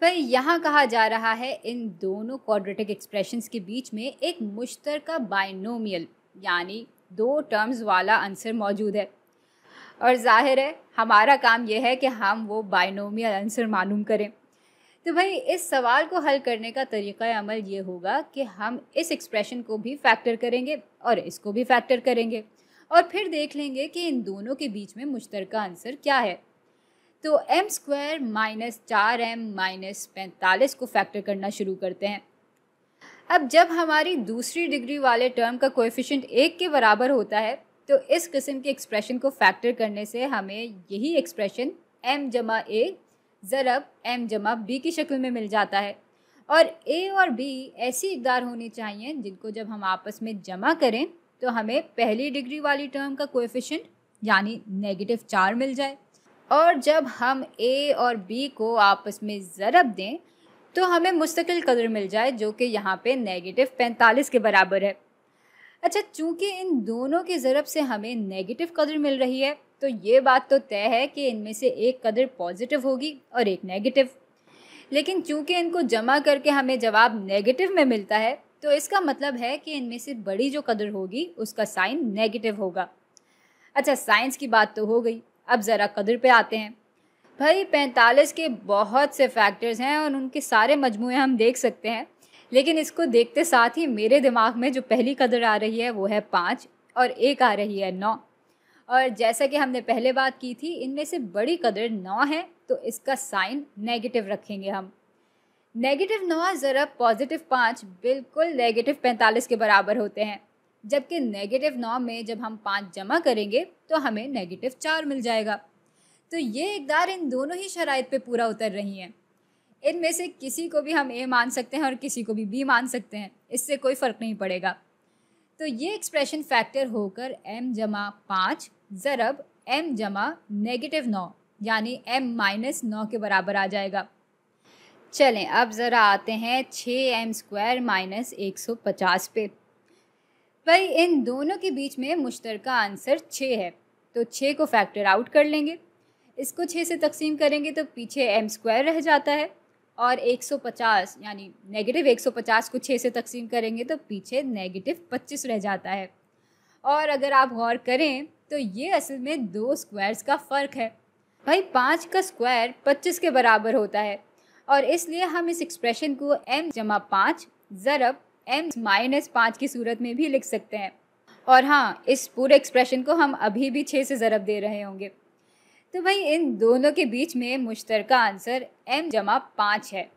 पर यहाँ कहा जा रहा है इन दोनों क्वाड्रेटिक एक्सप्रेशंस के बीच में एक मुश्तर का बाइनोमियल यानी दो टर्म्स वाला आंसर मौजूद है और जाहिर है हमारा काम यह है कि हम वो बाइनोमियल आंसर मालूम करें तो भाई इस सवाल को हल करने का तरीका अमल ये होगा कि हम इस एक्सप्रेशन को भी फैक्टर करेंगे और इसको भी फैक्टर करेंगे और फिर देख लेंगे कि इन दोनों के बीच में मुश्तरक आंसर क्या है तो एम स्क्वायर माइनस चार एम माइनस पैंतालीस को फैक्टर करना शुरू करते हैं अब जब हमारी दूसरी डिग्री वाले टर्म का कोएफिशिएंट एक के बराबर होता है तो इस किस्म के एक्सप्रेशन को फैक्टर करने से हमें यही एक्सप्रेशन एम जमा ए ज़रब एम जमा बी की शक्ल में मिल जाता है और ए और बी ऐसी इकदार होनी चाहिए जिनको जब हम आपस में जमा करें तो हमें पहली डिग्री वाली टर्म का कोएफिशिएंट यानी नेगेटिव चार मिल जाए और जब हम ए और बी को आपस में ज़रब दें तो हमें मुस्तकिल कदर मिल जाए जो कि यहाँ पे नेगेटिव पैंतालीस के बराबर है अच्छा चूँकि इन दोनों के ज़रब से हमें नेगेटिव कदर मिल रही है तो ये बात तो तय है कि इनमें से एक कदर पॉजिटिव होगी और एक नेगेटिव लेकिन चूँकि इनको जमा करके हमें जवाब नेगेटिव में मिलता है तो इसका मतलब है कि इनमें से बड़ी जो कदर होगी उसका साइन नेगेटिव होगा अच्छा साइंस की बात तो हो गई अब ज़रा कदर पे आते हैं भाई पैंतालीस के बहुत से फैक्टर्स हैं और उनके सारे मजमू हम देख सकते हैं लेकिन इसको देखते साथ ही मेरे दिमाग में जो पहली कदर आ रही है वो है पाँच और एक आ रही है नौ और जैसा कि हमने पहले बात की थी इनमें से बड़ी कदर नौ है तो इसका साइन नेगेटिव रखेंगे हम नेगेटिव नौ ज़रा पॉजिटिव पाँच बिल्कुल नेगेटिव पैंतालीस के बराबर होते हैं जबकि नेगेटिव नौ में जब हम पाँच जमा करेंगे तो हमें नेगेटिव चार मिल जाएगा तो ये इकदार इन दोनों ही शराइ पर पूरा उतर रही हैं इनमें से किसी को भी हम ए मान सकते हैं और किसी को भी बी मान सकते हैं इससे कोई फ़र्क नहीं पड़ेगा तो ये एक्सप्रेशन फैक्टर होकर एम जमा पाँच ज़रब एम जमा नेगेटिव नौ यानी एम माइनस नौ के बराबर आ जाएगा चलें अब ज़रा आते हैं छः एम स्क्वायर माइनस एक सौ पचास पे वही इन दोनों के बीच में मुश्तरका आंसर छः है तो छः को फैक्टर आउट कर लेंगे इसको छः से तकसीम करेंगे तो पीछे एम स्क्वायर रह जाता है और 150 यानी नेगेटिव 150 को छः से तकसीम करेंगे तो पीछे नेगेटिव 25 रह जाता है और अगर आप गौर करें तो ये असल में दो स्क्वायर्स का फ़र्क है भाई पाँच का स्क्वायर पच्चीस के बराबर होता है और इसलिए हम इस एक्सप्रेशन को एम जमा पाँच ज़रब एम माइनस पाँच की सूरत में भी लिख सकते हैं और हाँ इस पूरे एक्सप्रेशन को हम अभी भी छः से ज़रब दे रहे होंगे तो भाई इन दोनों के बीच में मुश्तरक आंसर एम जमा पाँच है